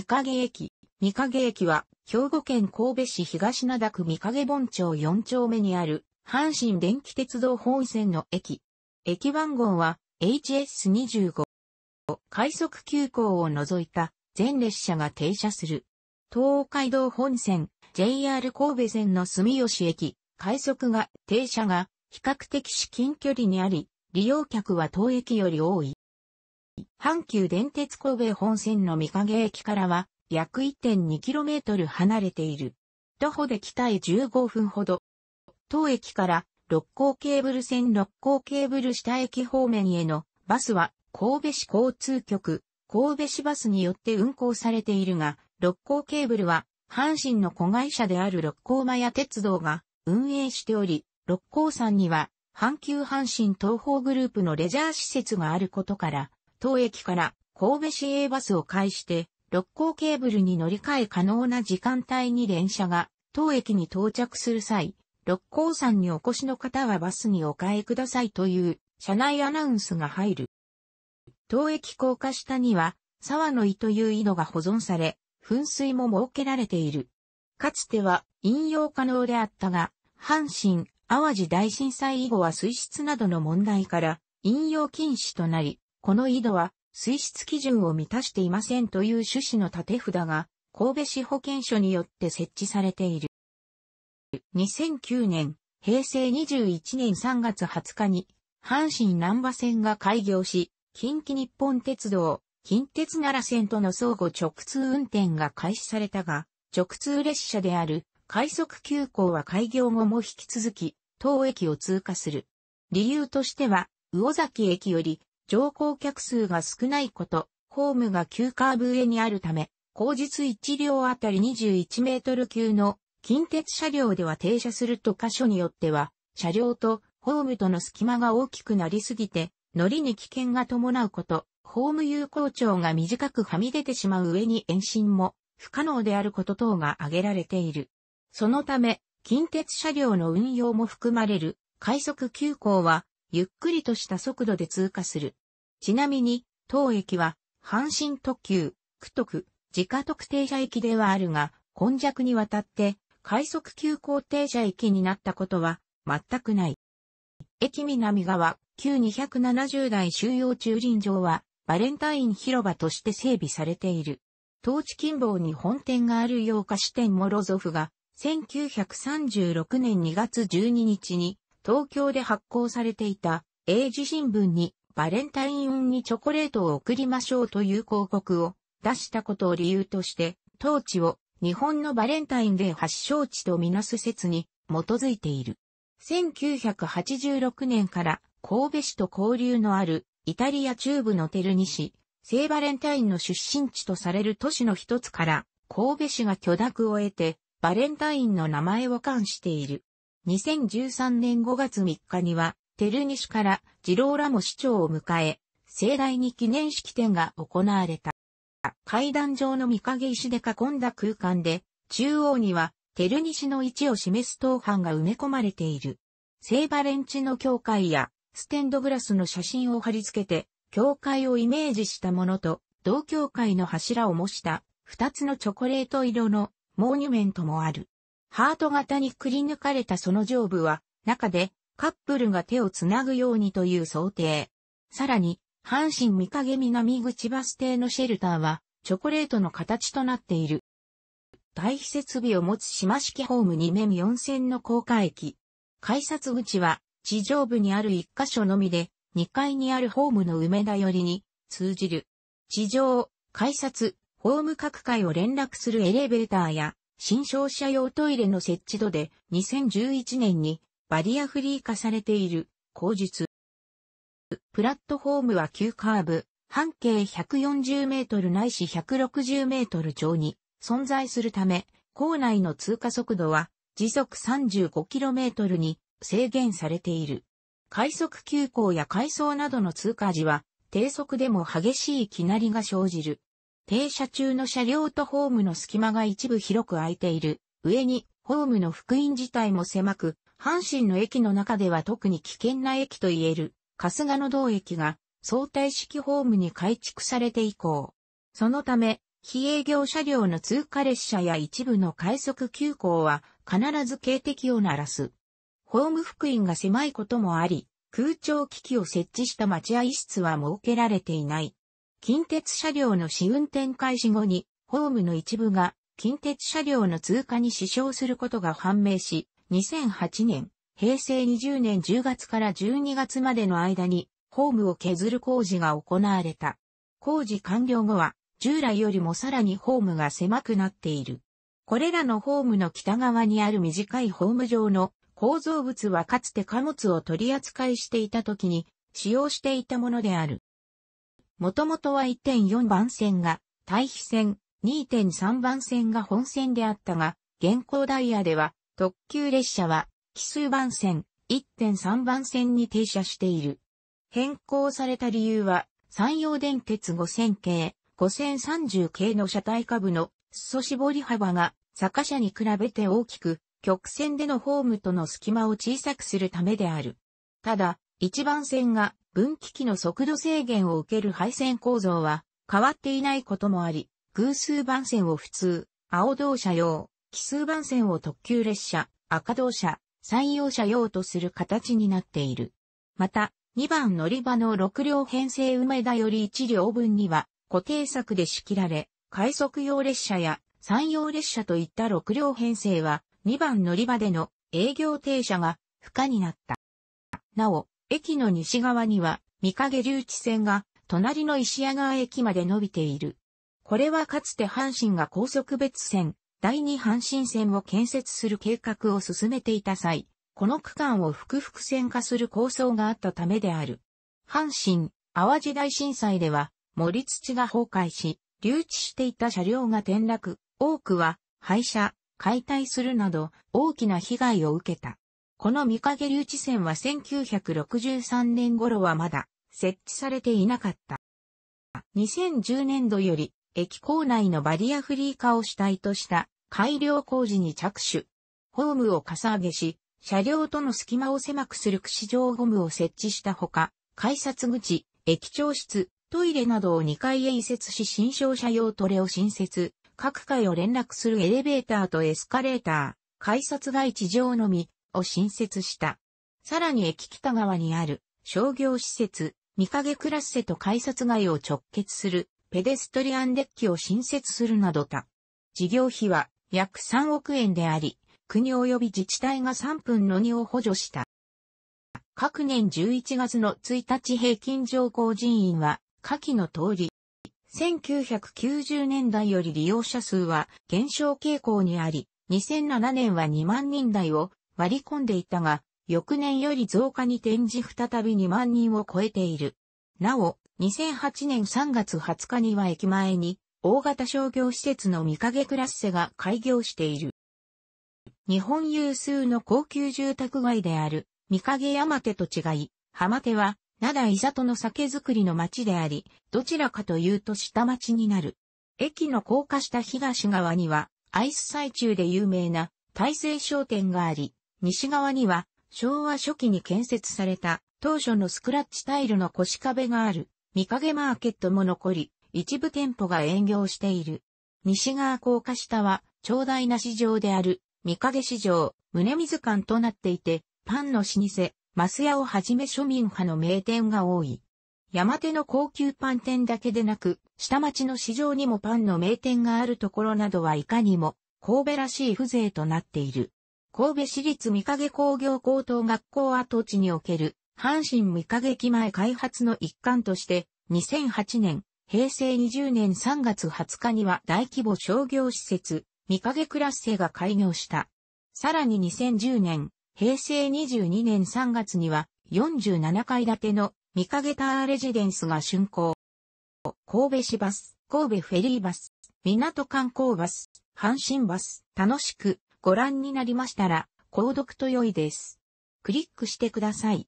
三影駅。三影駅は、兵庫県神戸市東灘区三影本町4丁目にある、阪神電気鉄道本線の駅。駅番号は、HS25。快速急行を除いた、全列車が停車する。東海道本線、JR 神戸線の住吉駅、快速が、停車が、比較的至近距離にあり、利用客は当駅より多い。阪急電鉄神戸本線の御影駅からは約 1.2km 離れている。徒歩で北へ15分ほど。当駅から六甲ケーブル線六甲ケーブル下駅方面へのバスは神戸市交通局、神戸市バスによって運行されているが、六甲ケーブルは阪神の子会社である六甲マヤ鉄道が運営しており、六甲山には阪急阪神東方グループのレジャー施設があることから、当駅から神戸市営バスを介して六甲ケーブルに乗り換え可能な時間帯に電車が当駅に到着する際、六甲山にお越しの方はバスにお帰りくださいという車内アナウンスが入る。当駅高架下には沢の井という井戸が保存され、噴水も設けられている。かつては引用可能であったが、阪神、淡路大震災以後は水質などの問題から引用禁止となり、この井戸は水質基準を満たしていませんという趣旨の縦札が神戸市保健所によって設置されている。2009年、平成21年3月20日に阪神南波線が開業し、近畿日本鉄道、近鉄奈良線との相互直通運転が開始されたが、直通列車である快速急行は開業後も引き続き、当駅を通過する。理由としては、魚崎駅より乗降客数が少ないこと、ホームが急カーブ上にあるため、後日1両あたり21メートル級の近鉄車両では停車すると箇所によっては、車両とホームとの隙間が大きくなりすぎて、乗りに危険が伴うこと、ホーム有効長が短くはみ出てしまう上に延伸も不可能であること等が挙げられている。そのため、近鉄車両の運用も含まれる快速急行は、ゆっくりとした速度で通過する。ちなみに、当駅は、阪神特急、区徳、自家特定車駅ではあるが、今弱にわたって、快速急行停車駅になったことは、全くない。駅南側、旧270代収容駐輪場は、バレンタイン広場として整備されている。当地近傍に本店がある洋菓子店モロゾフが、1936年2月12日に、東京で発行されていた、英字新聞に、バレンタイン運にチョコレートを送りましょうという広告を出したことを理由として、当地を日本のバレンタインで発祥地とみなす説に基づいている。1986年から神戸市と交流のあるイタリア中部のテルニ市、聖バレンタインの出身地とされる都市の一つから神戸市が許諾を得てバレンタインの名前を冠している。2013年5月3日にはテルニシからジローラモ市長を迎え、盛大に記念式典が行われた。階段状の御影石で囲んだ空間で、中央には、テルニシの位置を示す東藩が埋め込まれている。聖バレンチの教会や、ステンドグラスの写真を貼り付けて、教会をイメージしたものと、同教会の柱を模した、二つのチョコレート色のモニュメントもある。ハート型にくり抜かれたその上部は、中でカップルが手をつなぐようにという想定。さらに、阪神三影南口バス停のシェルターは、チョコレートの形となっている。対比設備を持つ島式ホーム2面4線の高架駅。改札口は、地上部にある1箇所のみで、2階にあるホームの梅田寄りに通じる。地上、改札、ホーム各階を連絡するエレベーターや、新商社用トイレの設置度で2011年にバリアフリー化されている、口述。プラットフォームは急カーブ、半径140メートルないし160メートル超に存在するため、校内の通過速度は時速 35km に制限されている。快速急行や快走などの通過時は、低速でも激しい気なりが生じる。停車中の車両とホームの隙間が一部広く空いている。上に、ホームの福音自体も狭く、阪神の駅の中では特に危険な駅といえる、春日野道駅が相対式ホームに改築されて以降、そのため、非営業車両の通過列車や一部の快速急行は必ず警笛を鳴らす。ホーム福音が狭いこともあり、空調機器を設置した待合室は設けられていない。近鉄車両の試運転開始後に、ホームの一部が近鉄車両の通過に支障することが判明し、2008年、平成20年10月から12月までの間に、ホームを削る工事が行われた。工事完了後は、従来よりもさらにホームが狭くなっている。これらのホームの北側にある短いホーム上の構造物はかつて貨物を取り扱いしていた時に使用していたものである。もともとは1.4番線が対比線、2.3番線が本線であったが、現行ダイヤでは特急列車は、奇数番線、1.3番線に停車している。変更された理由は、山陽電鉄5000系、5030系の車体下部の裾絞り幅が坂車に比べて大きく、曲線でのホームとの隙間を小さくするためである。ただ、1番線が分岐器の速度制限を受ける配線構造は変わっていないこともあり、偶数番線を普通、青動車用、奇数番線を特急列車、赤道車、山用車用とする形になっている。また、2番乗り場の6両編成梅田より1両分には固定策で仕切られ、快速用列車や山用列車といった6両編成は2番乗り場での営業停車が不可になった。なお、駅の西側には三影留置線が隣の石屋川駅まで伸びている。これはかつて阪神が高速別線、第二阪神線を建設する計画を進めていた際、この区間を複々線化する構想があったためである。阪神、淡路大震災では、森土が崩壊し、留置していた車両が転落、多くは廃車、解体するなど大きな被害を受けた。この見影留置線は1963年頃はまだ設置されていなかった。2010年度より駅構内のバリアフリー化を主体とした改良工事に着手。ホームをかさ上げし、車両との隙間を狭くする串状ゴムを設置したほか、改札口、駅長室、トイレなどを2階へ移設し新商車用トレを新設、各階を連絡するエレベーターとエスカレーター、改札外地上のみを新設した。さらに駅北側にある商業施設、三影クラッセと改札街を直結するペデストリアンデッキを新設するなどた。事業費は約3億円であり、国及び自治体が3分の2を補助した。各年11月の1日平均上降人員は、下記の通り、1990年代より利用者数は減少傾向にあり、2007年は2万人台を割り込んでいたが、翌年より増加に転じ再び2万人を超えている。なお、2008年3月20日には駅前に大型商業施設の三影クラッセが開業している。日本有数の高級住宅街である、三影山手と違い、浜手は、灘伊里の酒造りの町であり、どちらかというと下町になる。駅の高架下東側には、アイス最中で有名な大成商店があり、西側には、昭和初期に建設された、当初のスクラッチタイルの腰壁がある、三影マーケットも残り、一部店舗が営業している。西側高架下は、長大な市場である、三影市場、宗水館となっていて、パンの老舗、マス屋をはじめ庶民派の名店が多い。山手の高級パン店だけでなく、下町の市場にもパンの名店があるところなどはいかにも、神戸らしい風情となっている。神戸市立三影工業高等学校跡地における、阪神三影駅前開発の一環として、2008年、平成20年3月20日には大規模商業施設、三影クラッセが開業した。さらに2010年、平成22年3月には47階建ての三影タワーレジデンスが竣工。神戸市バス、神戸フェリーバス、港観光バス、阪神バス、楽しくご覧になりましたら、購読と良いです。クリックしてください。